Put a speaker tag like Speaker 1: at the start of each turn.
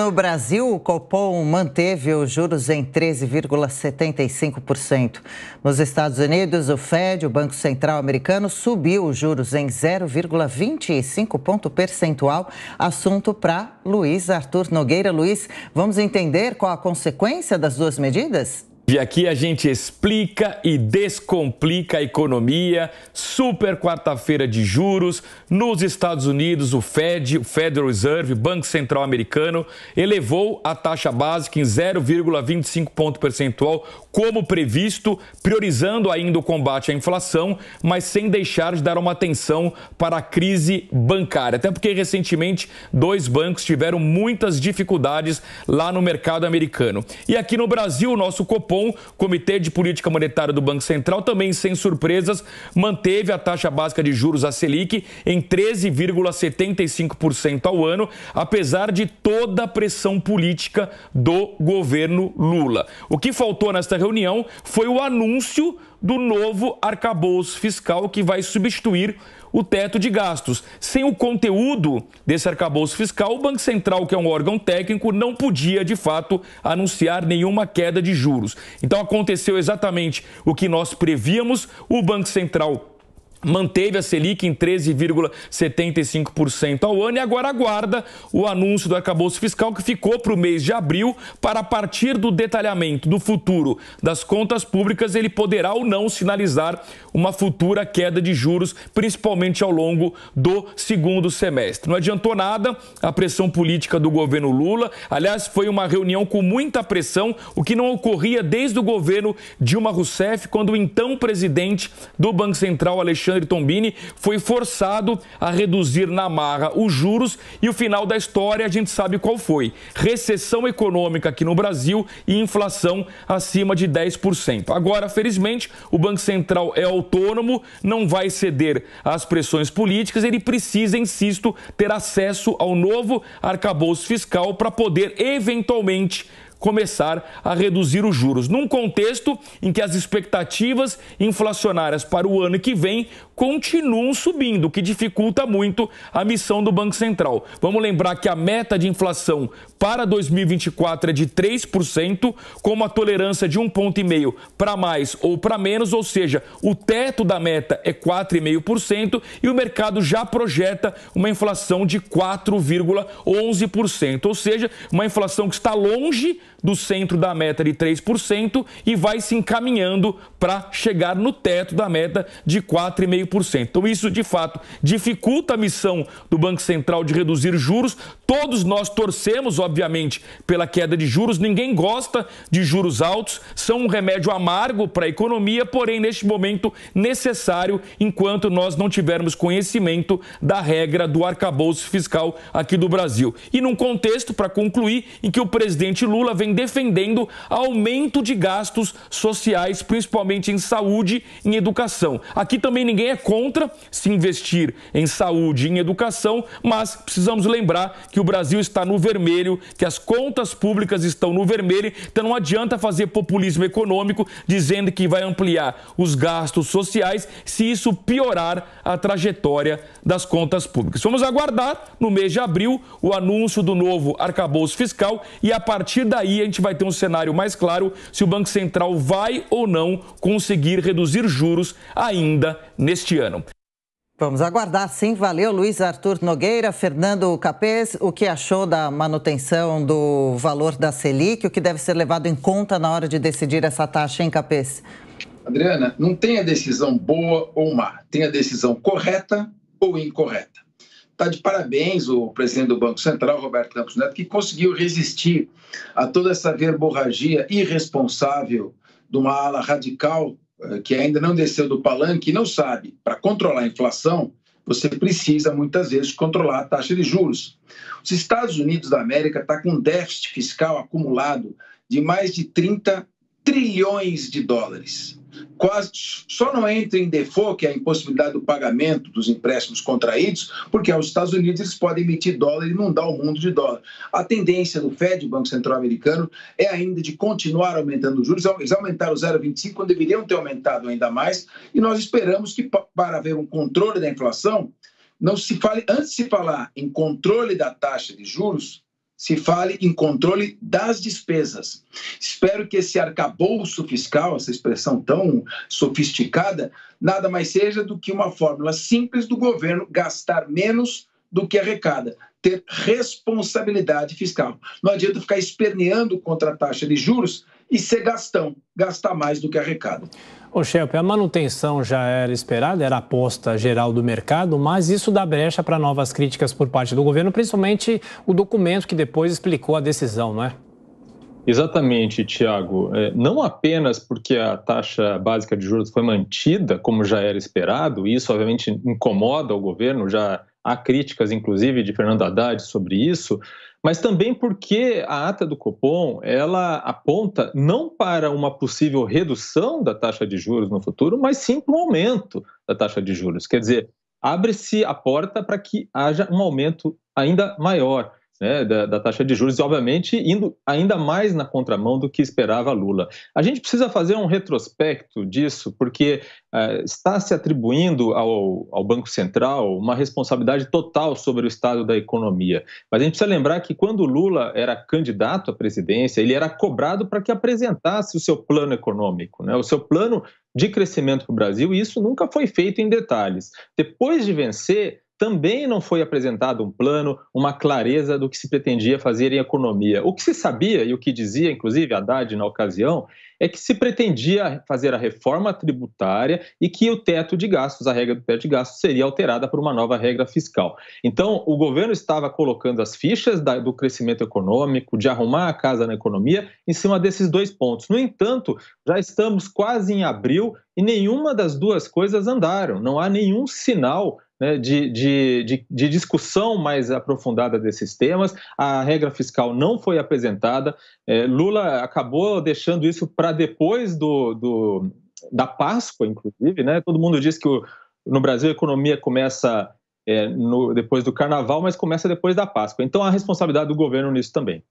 Speaker 1: No Brasil, o Copom manteve os juros em 13,75%. Nos Estados Unidos, o Fed, o Banco Central americano, subiu os juros em 0,25 ponto percentual. Assunto para Luiz Arthur Nogueira. Luiz, vamos entender qual a consequência das duas medidas?
Speaker 2: E aqui a gente explica e descomplica a economia. Super quarta-feira de juros. Nos Estados Unidos, o Fed, o Federal Reserve, Banco Central Americano, elevou a taxa básica em 0,25 ponto percentual, como previsto, priorizando ainda o combate à inflação, mas sem deixar de dar uma atenção para a crise bancária. Até porque recentemente dois bancos tiveram muitas dificuldades lá no mercado americano. E aqui no Brasil, o nosso Copom Copom, Comitê de Política Monetária do Banco Central, também sem surpresas, manteve a taxa básica de juros, a Selic, em 13,75% ao ano, apesar de toda a pressão política do governo Lula. O que faltou nesta reunião foi o anúncio do novo arcabouço fiscal que vai substituir o teto de gastos. Sem o conteúdo desse arcabouço fiscal, o Banco Central, que é um órgão técnico, não podia, de fato, anunciar nenhuma queda de juros. Então aconteceu exatamente o que nós prevíamos, o Banco Central manteve a Selic em 13,75% ao ano e agora aguarda o anúncio do arcabouço fiscal que ficou para o mês de abril para a partir do detalhamento do futuro das contas públicas ele poderá ou não sinalizar uma futura queda de juros, principalmente ao longo do segundo semestre. Não adiantou nada a pressão política do governo Lula. Aliás, foi uma reunião com muita pressão, o que não ocorria desde o governo Dilma Rousseff, quando o então presidente do Banco Central Alexandre Alexandre Tombini foi forçado a reduzir na marra os juros e o final da história a gente sabe qual foi: recessão econômica aqui no Brasil e inflação acima de 10%. Agora, felizmente, o Banco Central é autônomo, não vai ceder às pressões políticas, ele precisa, insisto, ter acesso ao novo arcabouço fiscal para poder eventualmente começar a reduzir os juros, num contexto em que as expectativas inflacionárias para o ano que vem continuam subindo, o que dificulta muito a missão do Banco Central. Vamos lembrar que a meta de inflação para 2024 é de 3%, com uma tolerância de 1,5% para mais ou para menos, ou seja, o teto da meta é 4,5% e o mercado já projeta uma inflação de 4,11%, ou seja, uma inflação que está longe do centro da meta de 3% e vai se encaminhando para chegar no teto da meta de 4,5%. Então, isso de fato dificulta a missão do Banco Central de reduzir juros. Todos nós torcemos, obviamente, pela queda de juros, ninguém gosta de juros altos, são um remédio amargo para a economia, porém, neste momento, necessário enquanto nós não tivermos conhecimento da regra do arcabouço fiscal aqui do Brasil. E num contexto, para concluir, em que o presidente Lula vem vem defendendo aumento de gastos sociais, principalmente em saúde e educação. Aqui também ninguém é contra se investir em saúde e em educação, mas precisamos lembrar que o Brasil está no vermelho, que as contas públicas estão no vermelho, então não adianta fazer populismo econômico dizendo que vai ampliar os gastos sociais se isso piorar a trajetória das contas públicas. Vamos aguardar no mês de abril o anúncio do novo arcabouço fiscal e a partir daí a gente vai ter um cenário mais claro se o Banco Central vai ou não conseguir reduzir juros ainda neste ano.
Speaker 1: Vamos aguardar, sim. Valeu, Luiz Arthur Nogueira, Fernando Capês. O que achou da manutenção do valor da Selic? O que deve ser levado em conta na hora de decidir essa taxa, hein, Capês?
Speaker 3: Adriana, não tem a decisão boa ou má. Tem a decisão correta ou incorreta. Está de parabéns o presidente do Banco Central, Roberto Campos Neto, que conseguiu resistir a toda essa verborragia irresponsável de uma ala radical eh, que ainda não desceu do palanque e não sabe, para controlar a inflação, você precisa muitas vezes controlar a taxa de juros. Os Estados Unidos da América está com um déficit fiscal acumulado de mais de 30 trilhões de dólares. Quase, só não entra em default, que é a impossibilidade do pagamento dos empréstimos contraídos, porque aos Estados Unidos eles podem emitir dólar e não dá o mundo de dólar. A tendência do Fed, Banco Central Americano, é ainda de continuar aumentando os juros. Eles aumentaram 0,25 quando deveriam ter aumentado ainda mais, e nós esperamos que, para haver um controle da inflação, não se fale, antes de se falar em controle da taxa de juros, se fale em controle das despesas. Espero que esse arcabouço fiscal, essa expressão tão sofisticada, nada mais seja do que uma fórmula simples do governo gastar menos do que arrecada, ter responsabilidade fiscal. Não adianta ficar esperneando contra a taxa de juros e ser gastão, gastar mais do que arrecada.
Speaker 1: Ô, Shelp, a manutenção já era esperada, era aposta geral do mercado, mas isso dá brecha para novas críticas por parte do governo, principalmente o documento que depois explicou a decisão, não é? Exatamente, Tiago. É, não apenas porque a taxa básica de juros foi mantida, como já era esperado, e isso obviamente incomoda o governo, já Há críticas, inclusive, de Fernando Haddad sobre isso, mas também porque a ata do Copom ela aponta não para uma possível redução da taxa de juros no futuro, mas sim para um aumento da taxa de juros. Quer dizer, abre-se a porta para que haja um aumento ainda maior né, da, da, taxa de juros, e obviamente indo ainda mais na contramão do que esperava Lula. A gente precisa fazer um retrospecto disso, porque uh, está se atribuindo ao, ao, Banco Central uma responsabilidade total sobre o estado da economia. Mas a gente precisa lembrar que quando Lula era candidato à presidência, ele era cobrado para que apresentasse o seu plano econômico, né, o seu plano de crescimento para o Brasil, e isso nunca foi feito em detalhes. Depois de vencer, também não foi apresentado um plano, uma clareza do que se pretendia fazer em economia. O que se sabia e o que dizia, inclusive, Haddad na ocasião, é que se pretendia fazer a reforma tributária e que o teto de gastos, a regra do teto de gastos, seria alterada por uma nova regra fiscal. Então, o governo estava colocando as fichas do crescimento econômico, de arrumar a casa na economia, em cima desses dois pontos. No entanto, já estamos quase em abril e nenhuma das duas coisas andaram. Não há nenhum sinal né, de, de, de, de, discussão mais aprofundada desses temas. A regra fiscal não foi apresentada. É, Lula acabou deixando isso para depois do, do, da Páscoa, inclusive. Né? Todo mundo diz que o, no Brasil a economia começa é, no, depois do Carnaval, mas começa depois da Páscoa. Então, a responsabilidade do governo nisso também.